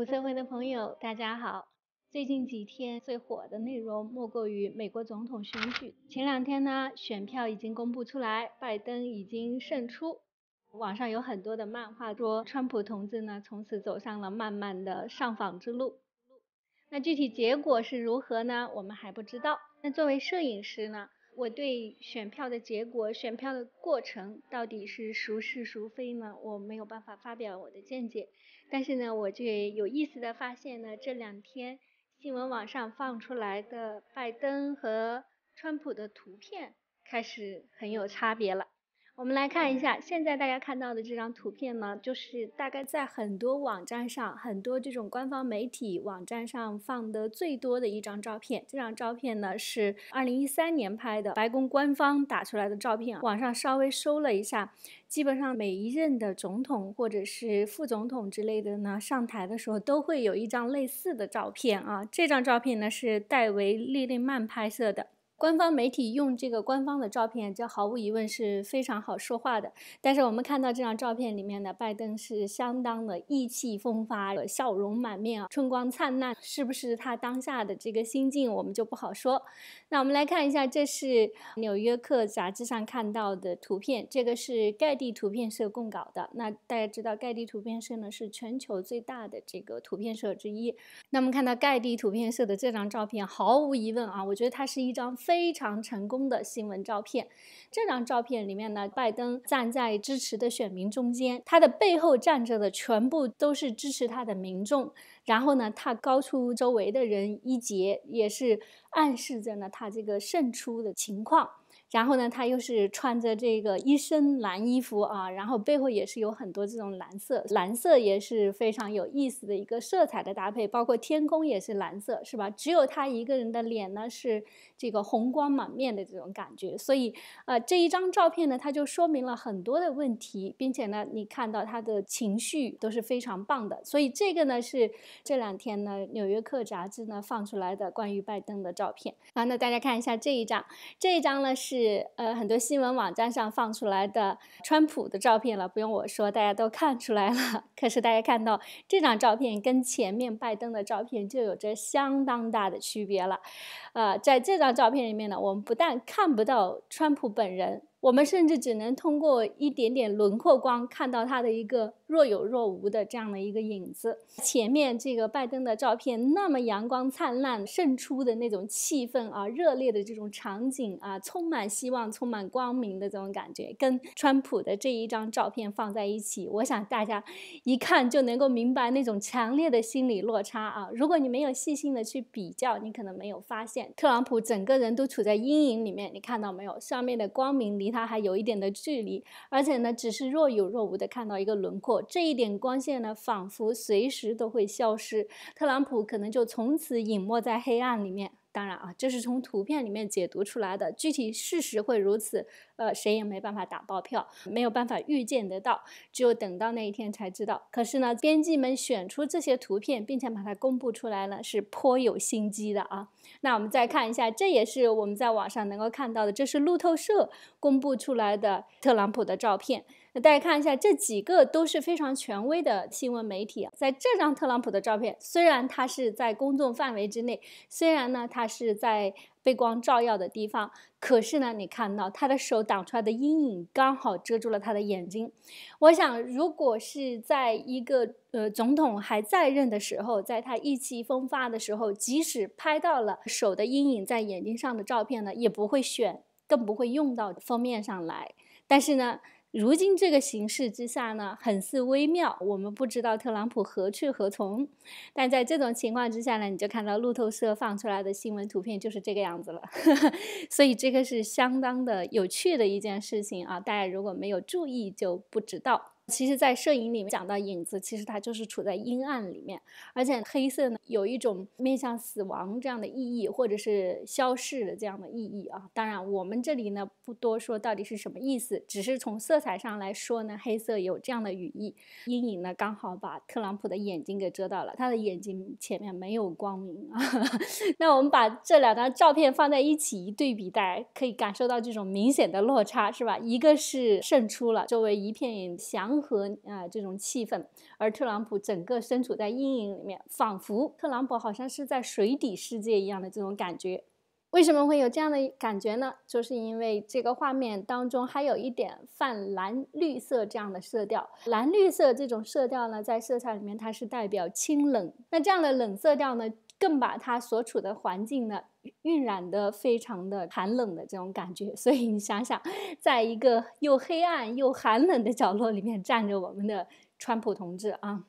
五色会的朋友，大家好。最近几天最火的内容莫过于美国总统选举。前两天呢，选票已经公布出来，拜登已经胜出。网上有很多的漫画说，川普同志呢，从此走上了漫漫的上访之路。那具体结果是如何呢？我们还不知道。那作为摄影师呢？我对选票的结果、选票的过程到底是孰是孰非呢？我没有办法发表我的见解。但是呢，我却有意思的发现呢，这两天新闻网上放出来的拜登和川普的图片开始很有差别了。我们来看一下，现在大家看到的这张图片呢，就是大概在很多网站上、很多这种官方媒体网站上放的最多的一张照片。这张照片呢是二零一三年拍的，白宫官方打出来的照片网上稍微搜了一下，基本上每一任的总统或者是副总统之类的呢，上台的时候都会有一张类似的照片啊。这张照片呢是戴维·利令曼拍摄的。官方媒体用这个官方的照片，这毫无疑问是非常好说话的。但是我们看到这张照片里面的拜登是相当的意气风发，笑容满面啊，春光灿烂。是不是他当下的这个心境我们就不好说？那我们来看一下，这是《纽约客》杂志上看到的图片，这个是盖蒂图片社供稿的。那大家知道盖蒂图片社呢是全球最大的这个图片社之一。那么看到盖蒂图片社的这张照片，毫无疑问啊，我觉得它是一张。非常成功的新闻照片。这张照片里面呢，拜登站在支持的选民中间，他的背后站着的全部都是支持他的民众。然后呢，他高出周围的人一截，也是暗示着呢他这个胜出的情况。然后呢，他又是穿着这个一身蓝衣服啊，然后背后也是有很多这种蓝色，蓝色也是非常有意思的一个色彩的搭配，包括天空也是蓝色，是吧？只有他一个人的脸呢是这个红光满面的这种感觉，所以，呃，这一张照片呢，它就说明了很多的问题，并且呢，你看到他的情绪都是非常棒的，所以这个呢是这两天呢《纽约客》杂志呢放出来的关于拜登的照片啊，那大家看一下这一张，这一张呢是。是呃，很多新闻网站上放出来的川普的照片了，不用我说，大家都看出来了。可是大家看到这张照片跟前面拜登的照片就有着相当大的区别了。呃，在这张照片里面呢，我们不但看不到川普本人。我们甚至只能通过一点点轮廓光看到他的一个若有若无的这样的一个影子。前面这个拜登的照片那么阳光灿烂、渗出的那种气氛啊，热烈的这种场景啊，充满希望、充满光明的这种感觉，跟川普的这一张照片放在一起，我想大家一看就能够明白那种强烈的心理落差啊。如果你没有细心的去比较，你可能没有发现，特朗普整个人都处在阴影里面，你看到没有？上面的光明里。它还有一点的距离，而且呢，只是若有若无的看到一个轮廓。这一点光线呢，仿佛随时都会消失。特朗普可能就从此隐没在黑暗里面。当然啊，这是从图片里面解读出来的，具体事实会如此，呃，谁也没办法打包票，没有办法预见得到，只有等到那一天才知道。可是呢，编辑们选出这些图片，并且把它公布出来了，是颇有心机的啊。那我们再看一下，这也是我们在网上能够看到的，这是路透社公布出来的特朗普的照片。那大家看一下，这几个都是非常权威的新闻媒体。啊。在这张特朗普的照片，虽然他是在公众范围之内，虽然呢他是在被光照耀的地方，可是呢你看到他的手挡出来的阴影，刚好遮住了他的眼睛。我想，如果是在一个呃总统还在任的时候，在他意气风发的时候，即使拍到了手的阴影在眼睛上的照片呢，也不会选，更不会用到封面上来。但是呢。如今这个形势之下呢，很是微妙。我们不知道特朗普何去何从，但在这种情况之下呢，你就看到路透社放出来的新闻图片就是这个样子了。所以这个是相当的有趣的一件事情啊！大家如果没有注意就不知道。其实，在摄影里面讲到影子，其实它就是处在阴暗里面，而且黑色呢有一种面向死亡这样的意义，或者是消逝的这样的意义啊。当然，我们这里呢不多说到底是什么意思，只是从色彩上来说呢，黑色有这样的语义，阴影呢刚好把特朗普的眼睛给遮到了，他的眼睛前面没有光明啊。那我们把这两张照片放在一起一对比，大家可以感受到这种明显的落差，是吧？一个是胜出了，周围一片祥。和啊这种气氛，而特朗普整个身处在阴影里面，仿佛特朗普好像是在水底世界一样的这种感觉。为什么会有这样的感觉呢？就是因为这个画面当中还有一点泛蓝绿色这样的色调，蓝绿色这种色调呢，在色彩里面它是代表清冷。那这样的冷色调呢？更把他所处的环境呢，晕染的非常的寒冷的这种感觉。所以你想想，在一个又黑暗又寒冷的角落里面站着我们的川普同志啊。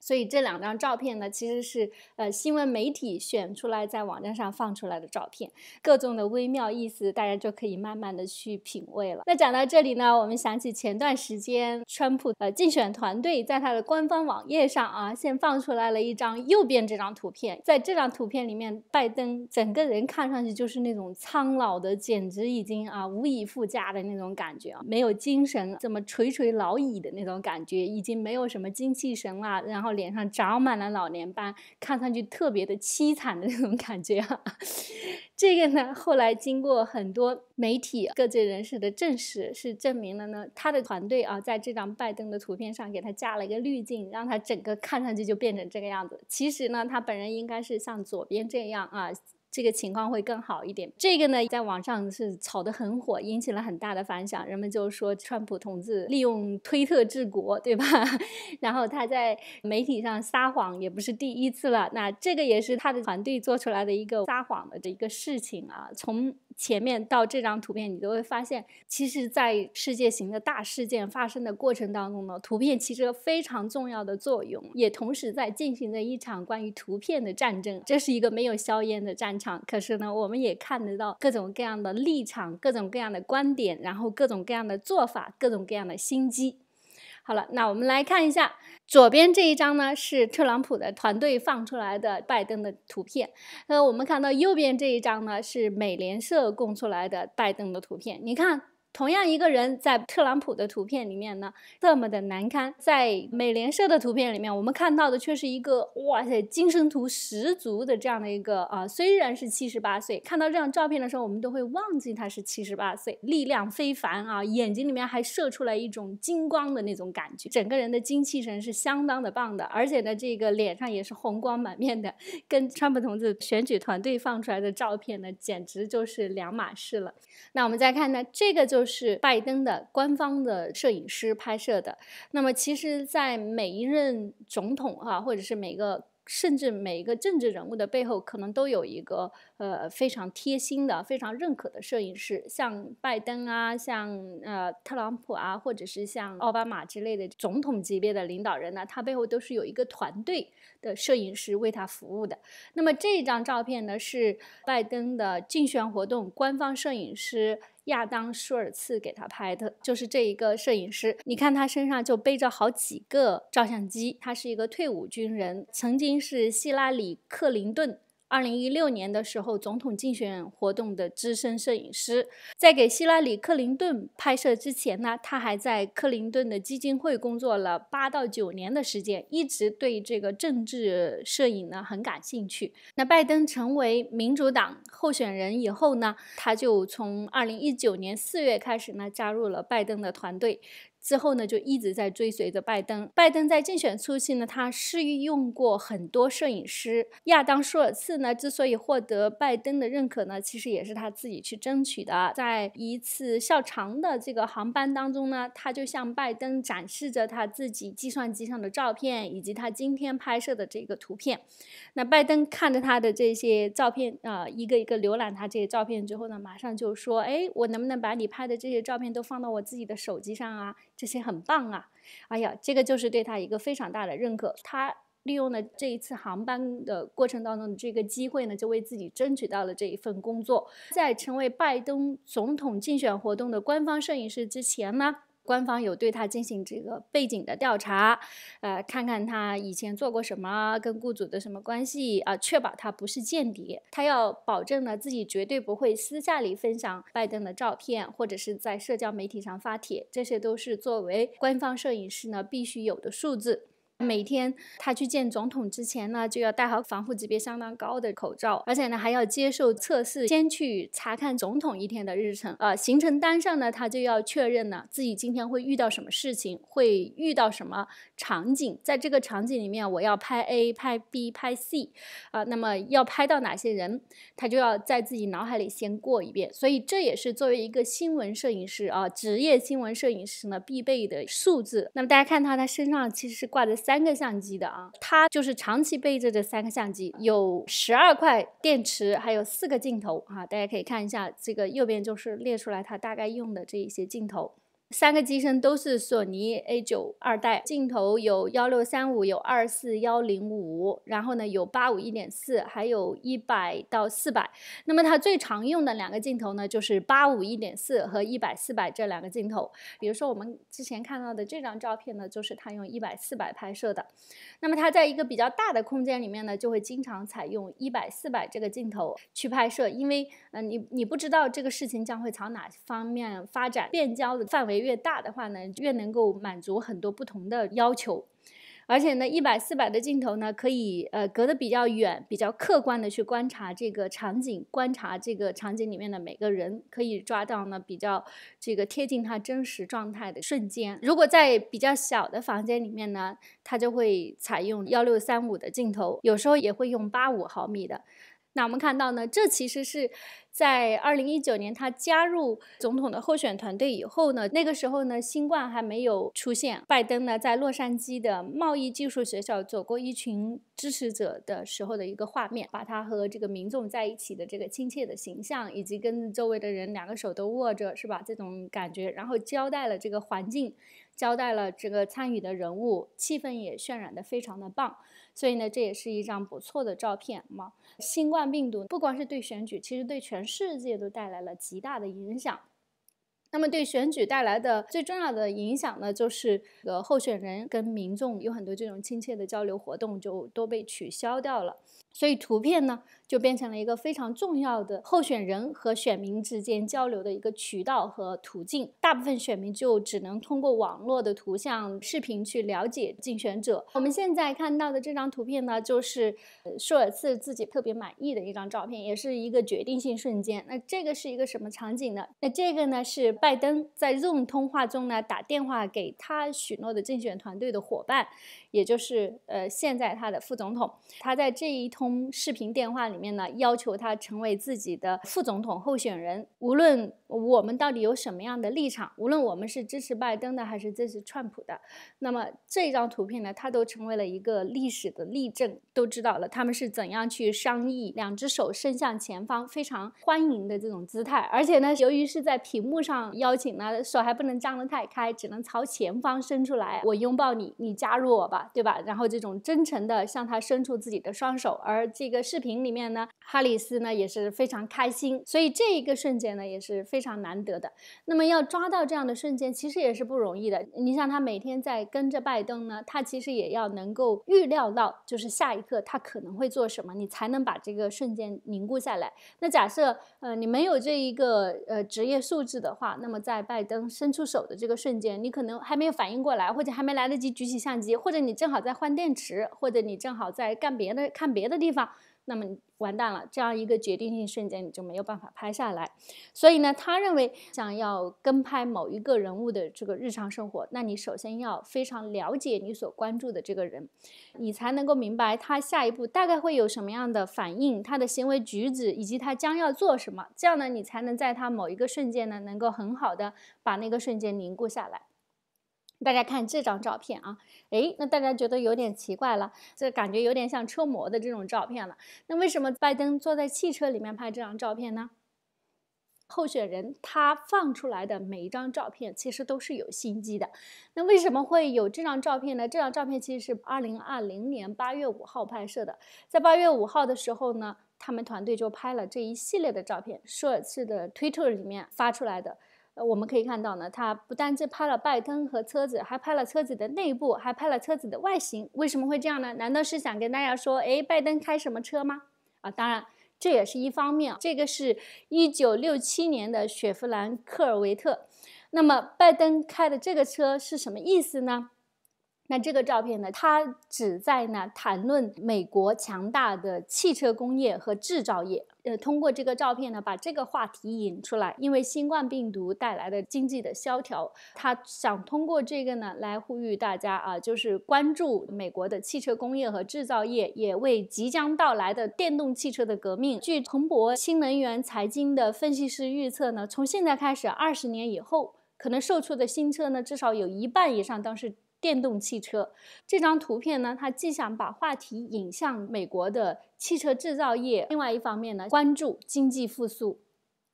所以这两张照片呢，其实是呃新闻媒体选出来在网站上放出来的照片，各种的微妙意思，大家就可以慢慢的去品味了。那讲到这里呢，我们想起前段时间川普呃竞选团队在他的官方网页上啊，先放出来了一张右边这张图片，在这张图片里面，拜登整个人看上去就是那种苍老的，简直已经啊无以复加的那种感觉啊，没有精神，怎么垂垂老矣的那种感觉，已经没有什么精气神了，然后。脸上长满了老年斑，看上去特别的凄惨的那种感觉啊。这个呢，后来经过很多媒体各界人士的证实，是证明了呢，他的团队啊，在这张拜登的图片上给他加了一个滤镜，让他整个看上去就变成这个样子。其实呢，他本人应该是像左边这样啊。这个情况会更好一点。这个呢，在网上是炒得很火，引起了很大的反响。人们就说，川普同志利用推特治国，对吧？然后他在媒体上撒谎，也不是第一次了。那这个也是他的团队做出来的一个撒谎的这一个事情啊。从前面到这张图片，你都会发现，其实，在世界型的大事件发生的过程当中呢，图片其实非常重要的作用，也同时在进行着一场关于图片的战争。这是一个没有硝烟的战场，可是呢，我们也看得到各种各样的立场、各种各样的观点，然后各种各样的做法、各种各样的心机。好了，那我们来看一下左边这一张呢，是特朗普的团队放出来的拜登的图片。呃，我们看到右边这一张呢，是美联社供出来的拜登的图片。你看。同样一个人在特朗普的图片里面呢，这么的难堪；在美联社的图片里面，我们看到的却是一个哇塞，精神图十足的这样的一个啊。虽然是七十八岁，看到这张照片的时候，我们都会忘记他是七十八岁，力量非凡啊！眼睛里面还射出来一种金光的那种感觉，整个人的精气神是相当的棒的，而且呢，这个脸上也是红光满面的，跟川普同志选举团队放出来的照片呢，简直就是两码事了。那我们再看呢，这个就。都是拜登的官方的摄影师拍摄的。那么，其实，在每一任总统哈，或者是每个，甚至每一个政治人物的背后，可能都有一个。呃，非常贴心的、非常认可的摄影师，像拜登啊，像呃特朗普啊，或者是像奥巴马之类的总统级别的领导人呢，他背后都是有一个团队的摄影师为他服务的。那么这张照片呢，是拜登的竞选活动官方摄影师亚当舒尔茨给他拍的，就是这一个摄影师。你看他身上就背着好几个照相机，他是一个退伍军人，曾经是希拉里克林顿。二零一六年的时候，总统竞选活动的资深摄影师，在给希拉里·克林顿拍摄之前呢，他还在克林顿的基金会工作了八到九年的时间，一直对这个政治摄影呢很感兴趣。那拜登成为民主党候选人以后呢，他就从二零一九年四月开始呢，加入了拜登的团队。之后呢，就一直在追随着拜登。拜登在竞选初期呢，他是用过很多摄影师。亚当·舒尔茨呢，之所以获得拜登的认可呢，其实也是他自己去争取的。在一次较长的这个航班当中呢，他就向拜登展示着他自己计算机上的照片，以及他今天拍摄的这个图片。那拜登看着他的这些照片啊，一个一个浏览他这些照片之后呢，马上就说：“哎，我能不能把你拍的这些照片都放到我自己的手机上啊？”这些很棒啊！哎呀，这个就是对他一个非常大的认可。他利用了这一次航班的过程当中的这个机会呢，就为自己争取到了这一份工作。在成为拜登总统竞选活动的官方摄影师之前呢？官方有对他进行这个背景的调查，呃，看看他以前做过什么，跟雇主的什么关系啊，确保他不是间谍。他要保证呢，自己绝对不会私下里分享拜登的照片，或者是在社交媒体上发帖，这些都是作为官方摄影师呢必须有的数字。每天他去见总统之前呢，就要戴好防护级别相当高的口罩，而且呢还要接受测试。先去查看总统一天的日程，呃，行程单上呢，他就要确认呢自己今天会遇到什么事情，会遇到什么场景，在这个场景里面，我要拍 A，拍 B，拍 C，啊，那么要拍到哪些人，他就要在自己脑海里先过一遍。所以这也是作为一个新闻摄影师啊，职业新闻摄影师呢必备的素质。那么大家看他，他身上其实是挂着。三个相机的啊，它就是长期背着这三个相机，有十二块电池，还有四个镜头啊，大家可以看一下，这个右边就是列出来它大概用的这一些镜头。三个机身都是索尼 A 九二代，镜头有幺六三五，有二四幺零五，然后呢有八五一点四，还有一百到四百。那么它最常用的两个镜头呢，就是八五一点四和一百四百这两个镜头。比如说我们之前看到的这张照片呢，就是它用一百四百拍摄的。那么它在一个比较大的空间里面呢，就会经常采用一百四百这个镜头去拍摄，因为嗯你你不知道这个事情将会朝哪方面发展，变焦的范围。越大的话呢，越能够满足很多不同的要求，而且呢，一百四百的镜头呢，可以呃隔得比较远，比较客观的去观察这个场景，观察这个场景里面的每个人，可以抓到呢比较这个贴近他真实状态的瞬间。如果在比较小的房间里面呢，它就会采用幺六三五的镜头，有时候也会用八五毫米的。那我们看到呢，这其实是在二零一九年他加入总统的候选团队以后呢，那个时候呢，新冠还没有出现。拜登呢，在洛杉矶的贸易技术学校走过一群支持者的时候的一个画面，把他和这个民众在一起的这个亲切的形象，以及跟周围的人两个手都握着，是吧？这种感觉，然后交代了这个环境，交代了这个参与的人物，气氛也渲染的非常的棒。所以呢，这也是一张不错的照片嘛。新冠病毒不光是对选举，其实对全世界都带来了极大的影响。那么对选举带来的最重要的影响呢，就是呃候选人跟民众有很多这种亲切的交流活动就都被取消掉了。所以图片呢，就变成了一个非常重要的候选人和选民之间交流的一个渠道和途径。大部分选民就只能通过网络的图像、视频去了解竞选者。我们现在看到的这张图片呢，就是，舒尔茨自己特别满意的一张照片，也是一个决定性瞬间。那这个是一个什么场景呢？那这个呢，是拜登在 Zoom 通话中呢打电话给他许诺的竞选团队的伙伴，也就是呃，现在他的副总统。他在这一通。通视频电话里面呢，要求他成为自己的副总统候选人。无论我们到底有什么样的立场，无论我们是支持拜登的还是支持川普的，那么这张图片呢，它都成为了一个历史的例证，都知道了他们是怎样去商议，两只手伸向前方，非常欢迎的这种姿态。而且呢，由于是在屏幕上邀请呢，手还不能张得太开，只能朝前方伸出来。我拥抱你，你加入我吧，对吧？然后这种真诚的向他伸出自己的双手。而这个视频里面呢，哈里斯呢也是非常开心，所以这一个瞬间呢也是非常难得的。那么要抓到这样的瞬间，其实也是不容易的。你想，他每天在跟着拜登呢，他其实也要能够预料到，就是下一刻他可能会做什么，你才能把这个瞬间凝固下来。那假设呃你没有这一个呃职业素质的话，那么在拜登伸出手的这个瞬间，你可能还没有反应过来，或者还没来得及举起相机，或者你正好在换电池，或者你正好在干别的，看别的。地方，那么完蛋了。这样一个决定性瞬间，你就没有办法拍下来。所以呢，他认为想要跟拍某一个人物的这个日常生活，那你首先要非常了解你所关注的这个人，你才能够明白他下一步大概会有什么样的反应，他的行为举止以及他将要做什么。这样呢，你才能在他某一个瞬间呢，能够很好的把那个瞬间凝固下来。大家看这张照片啊，哎，那大家觉得有点奇怪了，这感觉有点像车模的这种照片了。那为什么拜登坐在汽车里面拍这张照片呢？候选人他放出来的每一张照片其实都是有心机的。那为什么会有这张照片呢？这张照片其实是二零二零年八月五号拍摄的，在八月五号的时候呢，他们团队就拍了这一系列的照片，设置的推特里面发出来的。呃，我们可以看到呢，他不单只拍了拜登和车子，还拍了车子的内部，还拍了车子的外形。为什么会这样呢？难道是想跟大家说，哎，拜登开什么车吗？啊，当然，这也是一方面。这个是一九六七年的雪佛兰科尔维特。那么，拜登开的这个车是什么意思呢？那这个照片呢，它旨在呢谈论美国强大的汽车工业和制造业。呃，通过这个照片呢，把这个话题引出来。因为新冠病毒带来的经济的萧条，他想通过这个呢来呼吁大家啊，就是关注美国的汽车工业和制造业，也为即将到来的电动汽车的革命。据彭博新能源财经的分析师预测呢，从现在开始，二十年以后，可能售出的新车呢，至少有一半以上都是。电动汽车这张图片呢，它既想把话题引向美国的汽车制造业，另外一方面呢，关注经济复苏。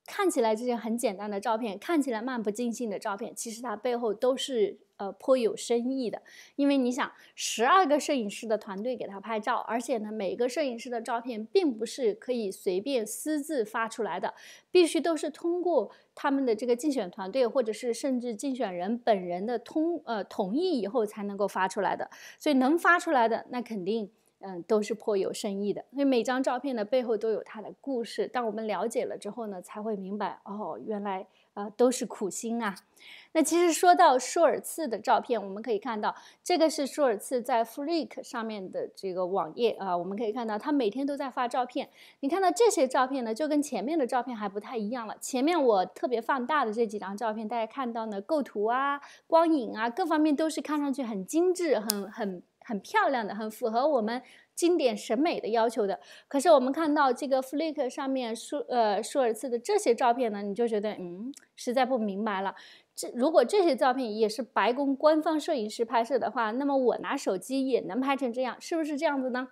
看起来这些很简单的照片，看起来漫不经心的照片，其实它背后都是。呃，颇有深意的，因为你想，十二个摄影师的团队给他拍照，而且呢，每个摄影师的照片并不是可以随便私自发出来的，必须都是通过他们的这个竞选团队，或者是甚至竞选人本人的通呃同意以后才能够发出来的。所以能发出来的那肯定，嗯，都是颇有深意的。所以每张照片的背后都有它的故事，当我们了解了之后呢，才会明白，哦，原来。啊，都是苦心啊！那其实说到舒尔茨的照片，我们可以看到，这个是舒尔茨在 f r i c k 上面的这个网页啊，我们可以看到他每天都在发照片。你看到这些照片呢，就跟前面的照片还不太一样了。前面我特别放大的这几张照片，大家看到呢，构图啊、光影啊，各方面都是看上去很精致、很很很漂亮的，很符合我们。经典审美的要求的，可是我们看到这个 f l i c k 上面舒呃舒尔茨的这些照片呢，你就觉得嗯实在不明白了。这如果这些照片也是白宫官方摄影师拍摄的话，那么我拿手机也能拍成这样，是不是这样子呢？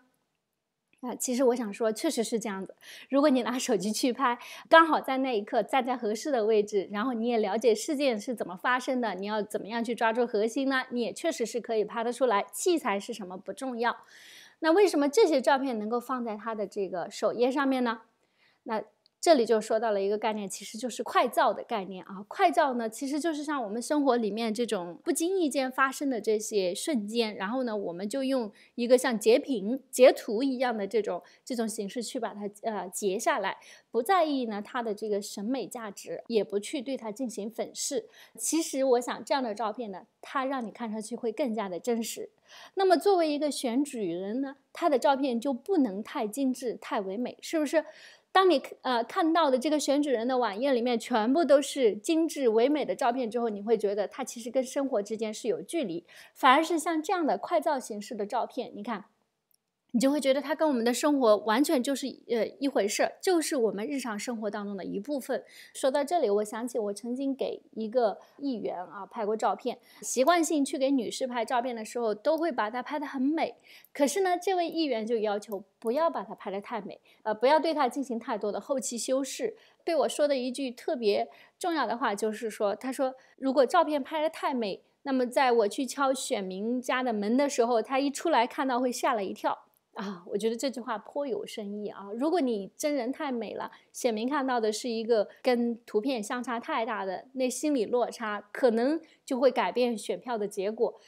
啊，其实我想说，确实是这样子。如果你拿手机去拍，刚好在那一刻站在合适的位置，然后你也了解事件是怎么发生的，你要怎么样去抓住核心呢？你也确实是可以拍得出来，器材是什么不重要。那为什么这些照片能够放在他的这个首页上面呢？那。这里就说到了一个概念，其实就是快照的概念啊。快照呢，其实就是像我们生活里面这种不经意间发生的这些瞬间，然后呢，我们就用一个像截屏、截图一样的这种这种形式去把它呃截下来，不在意呢它的这个审美价值，也不去对它进行粉饰。其实我想，这样的照片呢，它让你看上去会更加的真实。那么作为一个选举人呢，他的照片就不能太精致、太唯美，是不是？当你呃看到的这个选举人的晚宴里面全部都是精致唯美的照片之后，你会觉得它其实跟生活之间是有距离，反而是像这样的快照形式的照片，你看。你就会觉得它跟我们的生活完全就是呃一回事，就是我们日常生活当中的一部分。说到这里，我想起我曾经给一个议员啊拍过照片，习惯性去给女士拍照片的时候，都会把她拍得很美。可是呢，这位议员就要求不要把她拍得太美，呃，不要对她进行太多的后期修饰。对我说的一句特别重要的话就是说，他说如果照片拍得太美，那么在我去敲选民家的门的时候，他一出来看到会吓了一跳。啊，我觉得这句话颇有深意啊。如果你真人太美了，显明看到的是一个跟图片相差太大的，那心理落差可能就会改变选票的结果。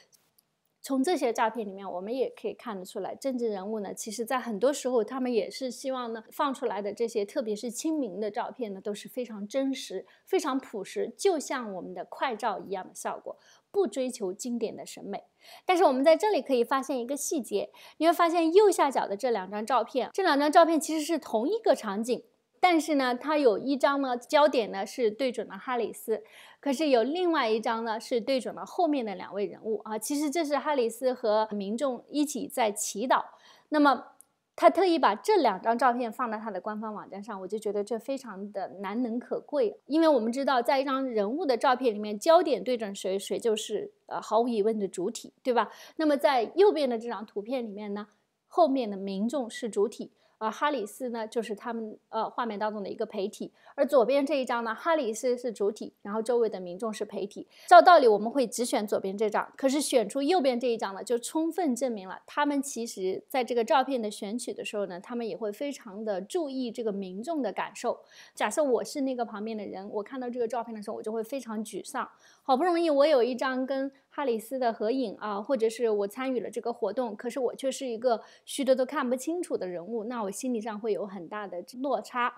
从这些照片里面，我们也可以看得出来，政治人物呢，其实在很多时候，他们也是希望呢，放出来的这些，特别是亲民的照片呢，都是非常真实、非常朴实，就像我们的快照一样的效果。不追求经典的审美，但是我们在这里可以发现一个细节，你会发现右下角的这两张照片，这两张照片其实是同一个场景，但是呢，它有一张呢，焦点呢是对准了哈里斯，可是有另外一张呢是对准了后面的两位人物啊，其实这是哈里斯和民众一起在祈祷，那么。他特意把这两张照片放在他的官方网站上，我就觉得这非常的难能可贵，因为我们知道，在一张人物的照片里面，焦点对准谁，谁就是呃毫无疑问的主体，对吧？那么在右边的这张图片里面呢，后面的民众是主体。而哈里斯呢，就是他们呃画面当中的一个陪体。而左边这一张呢，哈里斯是主体，然后周围的民众是陪体。照道理我们会只选左边这张，可是选出右边这一张呢，就充分证明了他们其实在这个照片的选取的时候呢，他们也会非常的注意这个民众的感受。假设我是那个旁边的人，我看到这个照片的时候，我就会非常沮丧。好不容易我有一张跟。哈里斯的合影啊，或者是我参与了这个活动，可是我却是一个虚的都看不清楚的人物，那我心理上会有很大的落差。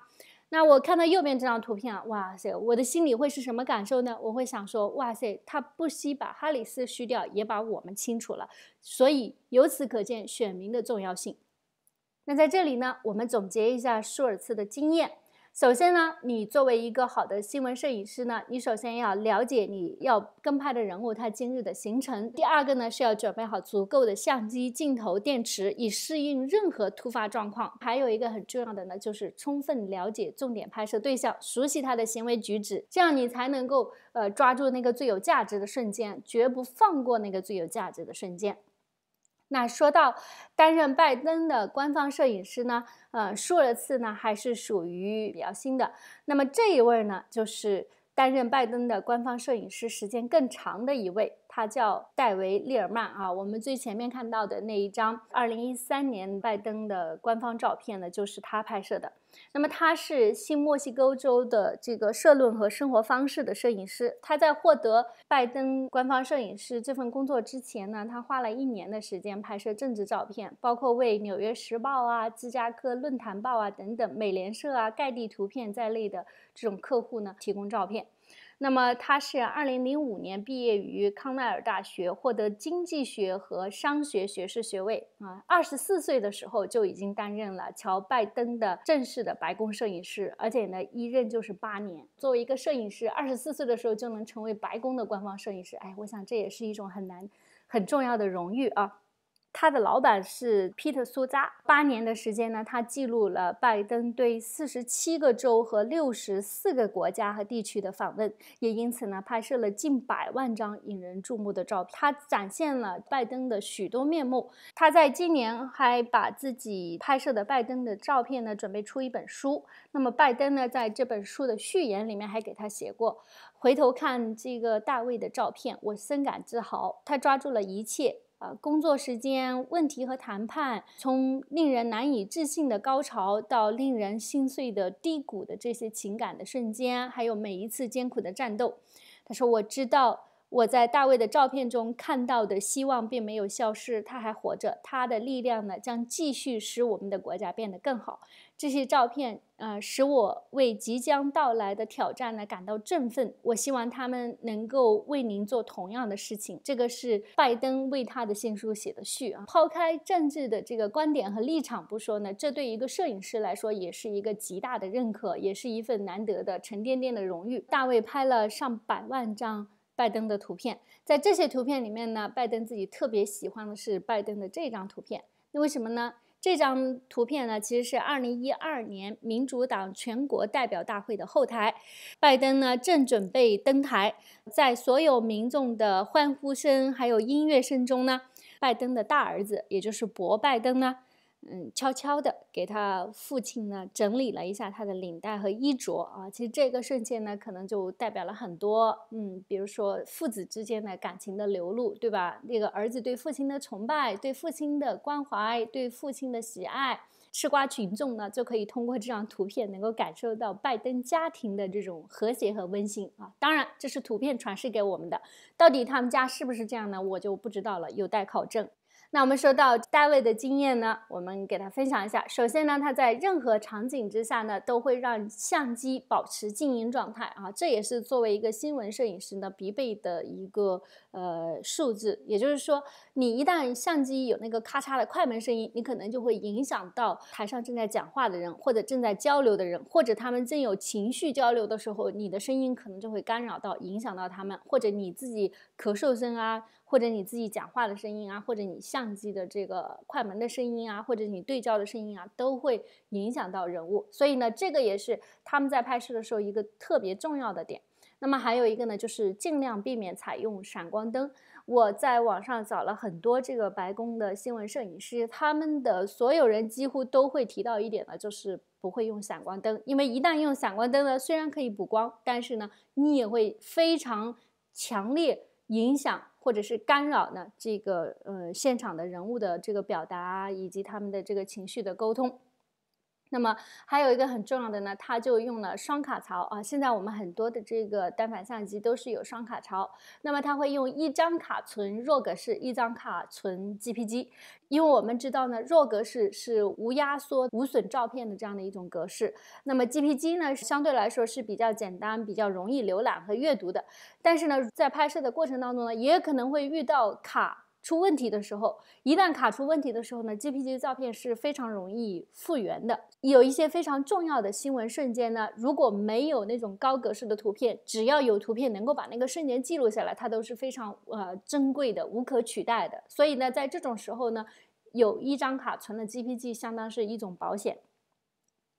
那我看到右边这张图片啊，哇塞，我的心里会是什么感受呢？我会想说，哇塞，他不惜把哈里斯虚掉，也把我们清楚了。所以由此可见，选民的重要性。那在这里呢，我们总结一下舒尔茨的经验。首先呢，你作为一个好的新闻摄影师呢，你首先要了解你要跟拍的人物他今日的行程。第二个呢，是要准备好足够的相机、镜头、电池，以适应任何突发状况。还有一个很重要的呢，就是充分了解重点拍摄对象，熟悉他的行为举止，这样你才能够呃抓住那个最有价值的瞬间，绝不放过那个最有价值的瞬间。那说到担任拜登的官方摄影师呢，呃，舒尔茨呢还是属于比较新的。那么这一位呢，就是担任拜登的官方摄影师时间更长的一位。他叫戴维·利尔曼啊，我们最前面看到的那一张二零一三年拜登的官方照片呢，就是他拍摄的。那么他是新墨西哥州的这个社论和生活方式的摄影师。他在获得拜登官方摄影师这份工作之前呢，他花了一年的时间拍摄政治照片，包括为《纽约时报》啊、《芝加哥论坛报》啊等等、美联社啊、盖蒂图片在内的这种客户呢提供照片。那么他是二零零五年毕业于康奈尔大学，获得经济学和商学学士学位啊。二十四岁的时候就已经担任了乔拜登的正式的白宫摄影师，而且呢一任就是八年。作为一个摄影师，二十四岁的时候就能成为白宫的官方摄影师，哎，我想这也是一种很难、很重要的荣誉啊。他的老板是皮特·苏扎。八年的时间呢，他记录了拜登对四十七个州和六十四个国家和地区的访问，也因此呢，拍摄了近百万张引人注目的照片。他展现了拜登的许多面目。他在今年还把自己拍摄的拜登的照片呢，准备出一本书。那么，拜登呢，在这本书的序言里面还给他写过：“回头看这个大卫的照片，我深感自豪。他抓住了一切。”啊，工作时间、问题和谈判，从令人难以置信的高潮到令人心碎的低谷的这些情感的瞬间，还有每一次艰苦的战斗。他说：“我知道。”我在大卫的照片中看到的希望并没有消失，他还活着，他的力量呢将继续使我们的国家变得更好。这些照片，呃，使我为即将到来的挑战呢感到振奋。我希望他们能够为您做同样的事情。这个是拜登为他的信书写的序啊。抛开政治的这个观点和立场不说呢，这对一个摄影师来说也是一个极大的认可，也是一份难得的沉甸甸的荣誉。大卫拍了上百万张。拜登的图片，在这些图片里面呢，拜登自己特别喜欢的是拜登的这张图片。那为什么呢？这张图片呢，其实是二零一二年民主党全国代表大会的后台，拜登呢正准备登台，在所有民众的欢呼声还有音乐声中呢，拜登的大儿子，也就是博拜登呢。嗯，悄悄地给他父亲呢整理了一下他的领带和衣着啊。其实这个瞬间呢，可能就代表了很多，嗯，比如说父子之间的感情的流露，对吧？那个儿子对父亲的崇拜、对父亲的关怀、对父亲的喜爱。吃瓜群众呢，就可以通过这张图片能够感受到拜登家庭的这种和谐和温馨啊。当然，这是图片传示给我们的，到底他们家是不是这样呢？我就不知道了，有待考证。那我们说到大卫的经验呢，我们给他分享一下。首先呢，他在任何场景之下呢，都会让相机保持静音状态啊，这也是作为一个新闻摄影师呢必备的一个呃素质。也就是说，你一旦相机有那个咔嚓的快门声音，你可能就会影响到台上正在讲话的人，或者正在交流的人，或者他们正有情绪交流的时候，你的声音可能就会干扰到、影响到他们，或者你自己咳嗽声啊。或者你自己讲话的声音啊，或者你相机的这个快门的声音啊，或者你对焦的声音啊，都会影响到人物。所以呢，这个也是他们在拍摄的时候一个特别重要的点。那么还有一个呢，就是尽量避免采用闪光灯。我在网上找了很多这个白宫的新闻摄影师，他们的所有人几乎都会提到一点呢，就是不会用闪光灯，因为一旦用闪光灯呢，虽然可以补光，但是呢，你也会非常强烈影响。或者是干扰呢？这个呃，现场的人物的这个表达以及他们的这个情绪的沟通。那么还有一个很重要的呢，它就用了双卡槽啊。现在我们很多的这个单反相机都是有双卡槽，那么它会用一张卡存 RAW 格式，一张卡存 g p g 因为我们知道呢，RAW 格式是无压缩、无损照片的这样的一种格式，那么 g p g 呢，相对来说是比较简单、比较容易浏览和阅读的。但是呢，在拍摄的过程当中呢，也可能会遇到卡。出问题的时候，一旦卡出问题的时候呢，JPG 照片是非常容易复原的。有一些非常重要的新闻瞬间呢，如果没有那种高格式的图片，只要有图片能够把那个瞬间记录下来，它都是非常呃珍贵的、无可取代的。所以呢，在这种时候呢，有一张卡存的 JPG，相当是一种保险。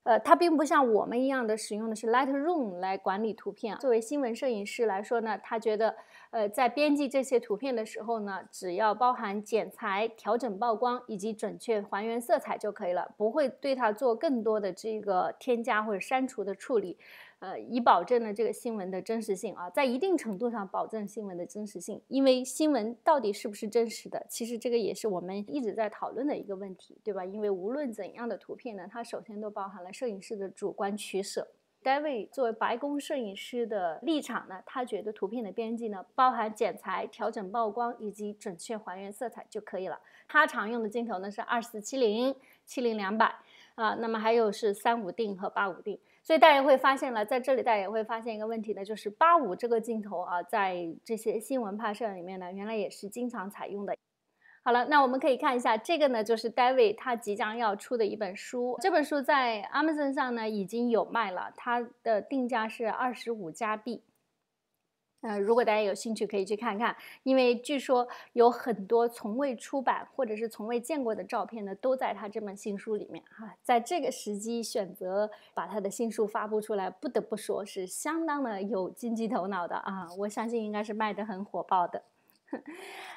呃，它并不像我们一样的使用的是 Lightroom 来管理图片。作为新闻摄影师来说呢，他觉得，呃，在编辑这些图片的时候呢，只要包含剪裁、调整曝光以及准确还原色彩就可以了，不会对它做更多的这个添加或者删除的处理。呃，以保证了这个新闻的真实性啊，在一定程度上保证新闻的真实性，因为新闻到底是不是真实的，其实这个也是我们一直在讨论的一个问题，对吧？因为无论怎样的图片呢，它首先都包含了摄影师的主观取舍。David 作为白宫摄影师的立场呢，他觉得图片的编辑呢，包含剪裁、调整曝光以及准确还原色彩就可以了。他常用的镜头呢是二四七零、七零两百啊，那么还有是三五定和八五定。所以大家会发现了，在这里大家也会发现一个问题呢，就是八五这个镜头啊，在这些新闻拍摄里面呢，原来也是经常采用的。好了，那我们可以看一下这个呢，就是 David 他即将要出的一本书，这本书在 Amazon 上呢已经有卖了，它的定价是二十五加币。嗯，如果大家有兴趣，可以去看看，因为据说有很多从未出版或者是从未见过的照片呢，都在他这本新书里面啊。在这个时机选择把他的新书发布出来，不得不说是相当的有经济头脑的啊。我相信应该是卖得很火爆的。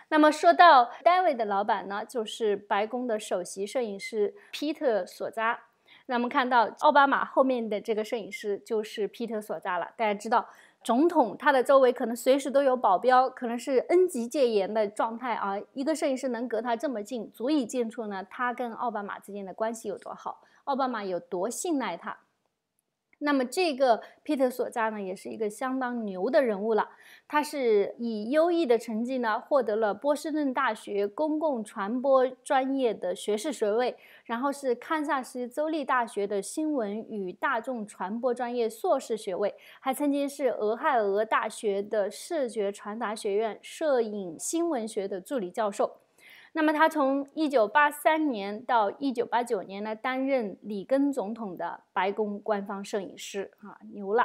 那么说到 David 的老板呢，就是白宫的首席摄影师皮特·索扎。那么看到奥巴马后面的这个摄影师就是皮特·索扎了。大家知道。总统他的周围可能随时都有保镖，可能是 N 级戒严的状态啊！一个摄影师能隔他这么近，足以见出呢，他跟奥巴马之间的关系有多好，奥巴马有多信赖他。那么，这个皮特·索扎呢，也是一个相当牛的人物了。他是以优异的成绩呢，获得了波士顿大学公共传播专业的学士学位，然后是堪萨斯州立大学的新闻与大众传播专业硕士学位，还曾经是俄亥俄大学的视觉传达学院摄影新闻学的助理教授。那么，他从一九八三年到一九八九年呢，担任里根总统的白宫官方摄影师啊，牛了。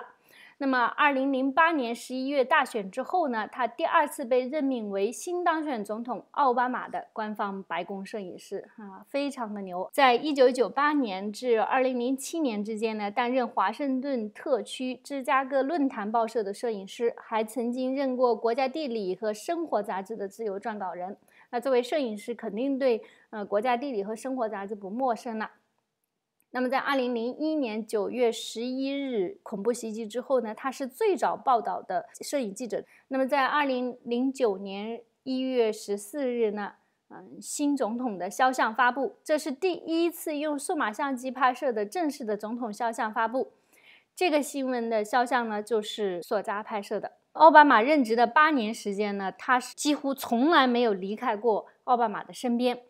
那么，二零零八年十一月大选之后呢，他第二次被任命为新当选总统奥巴马的官方白宫摄影师啊，非常的牛。在一九九八年至二零零七年之间呢，担任华盛顿特区芝加哥论坛报社的摄影师，还曾经任过国家地理和生活杂志的自由撰稿人。那作为摄影师，肯定对呃《国家地理》和《生活》杂志不陌生了。那么，在二零零一年九月十一日恐怖袭击之后呢，他是最早报道的摄影记者。那么，在二零零九年一月十四日呢，嗯，新总统的肖像发布，这是第一次用数码相机拍摄的正式的总统肖像发布。这个新闻的肖像呢，就是索扎拍摄的。奥巴马任职的八年时间呢，他是几乎从来没有离开过奥巴马的身边，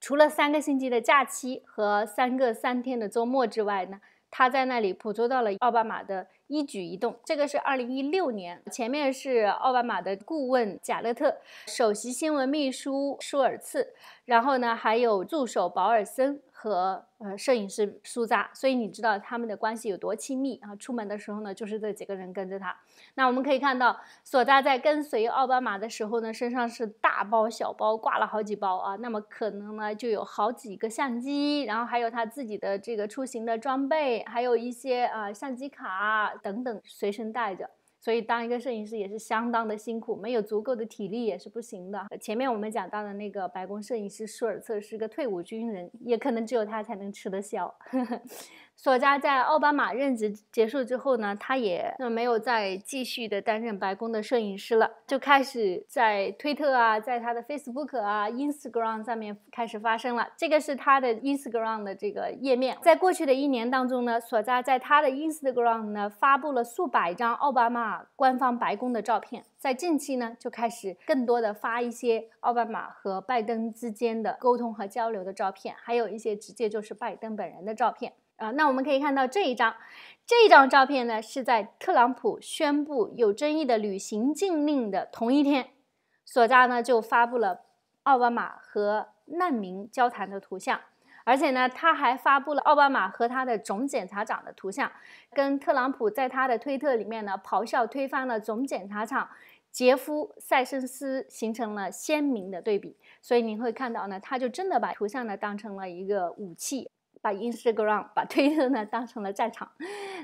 除了三个星期的假期和三个三天的周末之外呢，他在那里捕捉到了奥巴马的一举一动。这个是二零一六年，前面是奥巴马的顾问贾勒特，首席新闻秘书舒尔茨，然后呢还有助手保尔森。和呃摄影师苏扎，所以你知道他们的关系有多亲密啊？出门的时候呢，就是这几个人跟着他。那我们可以看到，索扎在跟随奥巴马的时候呢，身上是大包小包挂了好几包啊。那么可能呢，就有好几个相机，然后还有他自己的这个出行的装备，还有一些啊相机卡等等随身带着。所以，当一个摄影师也是相当的辛苦，没有足够的体力也是不行的。前面我们讲到的那个白宫摄影师舒尔策是个退伍军人，也可能只有他才能吃得消。索扎在奥巴马任职结束之后呢，他也那没有再继续的担任白宫的摄影师了，就开始在推特啊，在他的 Facebook 啊、Instagram 上面开始发声了。这个是他的 Instagram 的这个页面。在过去的一年当中呢，索扎在他的 Instagram 呢发布了数百张奥巴马官方白宫的照片。在近期呢，就开始更多的发一些奥巴马和拜登之间的沟通和交流的照片，还有一些直接就是拜登本人的照片。啊，那我们可以看到这一张，这一张照片呢，是在特朗普宣布有争议的旅行禁令的同一天，索扎呢就发布了奥巴马和难民交谈的图像，而且呢，他还发布了奥巴马和他的总检察长的图像，跟特朗普在他的推特里面呢咆哮推翻了总检察长杰夫·塞申斯形成了鲜明的对比。所以您会看到呢，他就真的把图像呢当成了一个武器。把 Instagram、把 Twitter 呢当成了战场。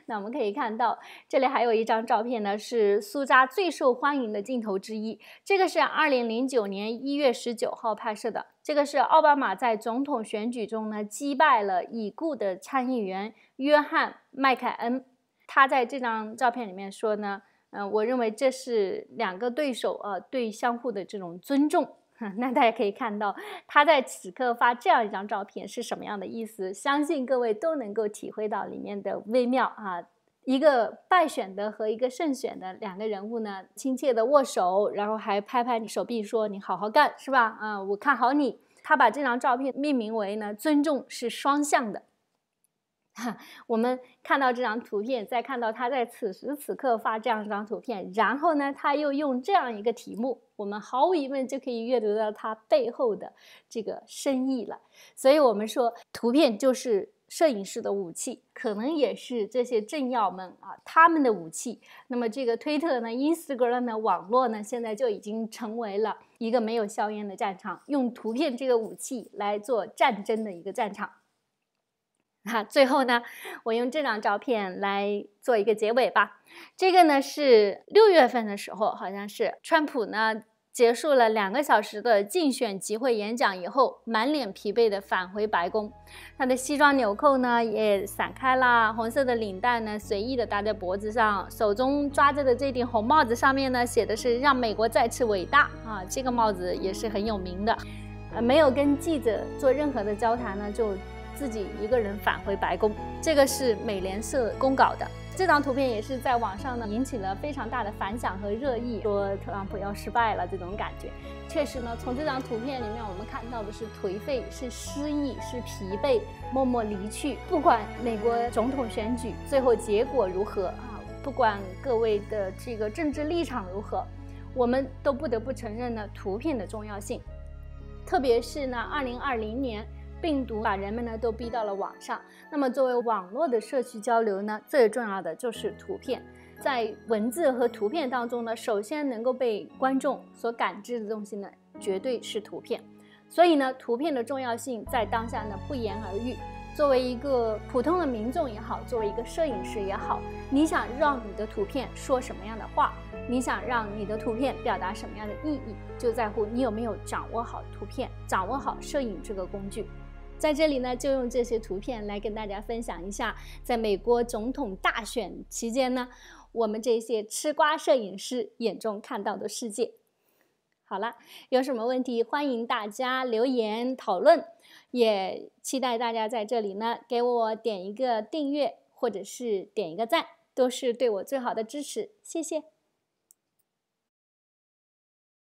那我们可以看到，这里还有一张照片呢，是苏扎最受欢迎的镜头之一。这个是二零零九年一月十九号拍摄的。这个是奥巴马在总统选举中呢击败了已故的参议员约翰·麦凯恩。他在这张照片里面说呢：“嗯，我认为这是两个对手啊对相互的这种尊重。” 那大家可以看到，他在此刻发这样一张照片是什么样的意思？相信各位都能够体会到里面的微妙啊！一个败选的和一个胜选的两个人物呢，亲切的握手，然后还拍拍你手臂说：“你好好干，是吧？”啊，我看好你。他把这张照片命名为呢，“尊重是双向的”。我们看到这张图片，再看到他在此时此刻发这样一张图片，然后呢，他又用这样一个题目，我们毫无疑问就可以阅读到他背后的这个深意了。所以，我们说，图片就是摄影师的武器，可能也是这些政要们啊他们的武器。那么，这个推特呢，Instagram 的网络呢，现在就已经成为了一个没有硝烟的战场，用图片这个武器来做战争的一个战场。哈，最后呢，我用这张照片来做一个结尾吧。这个呢是六月份的时候，好像是川普呢结束了两个小时的竞选集会演讲以后，满脸疲惫的返回白宫。他的西装纽扣呢也散开了，红色的领带呢随意的搭在脖子上，手中抓着的这顶红帽子上面呢写的是“让美国再次伟大”啊，这个帽子也是很有名的。呃，没有跟记者做任何的交谈呢，就。自己一个人返回白宫，这个是美联社公稿的。这张图片也是在网上呢引起了非常大的反响和热议，说特朗普要失败了，这种感觉。确实呢，从这张图片里面我们看到的是颓废、是失意、是疲惫，默默离去。不管美国总统选举最后结果如何啊，不管各位的这个政治立场如何，我们都不得不承认呢，图片的重要性，特别是呢，二零二零年。病毒把人们呢都逼到了网上，那么作为网络的社区交流呢，最重要的就是图片。在文字和图片当中呢，首先能够被观众所感知的东西呢，绝对是图片。所以呢，图片的重要性在当下呢不言而喻。作为一个普通的民众也好，作为一个摄影师也好，你想让你的图片说什么样的话，你想让你的图片表达什么样的意义，就在乎你有没有掌握好图片，掌握好摄影这个工具。在这里呢，就用这些图片来跟大家分享一下，在美国总统大选期间呢，我们这些吃瓜摄影师眼中看到的世界。好了，有什么问题欢迎大家留言讨论，也期待大家在这里呢给我点一个订阅或者是点一个赞，都是对我最好的支持，谢谢。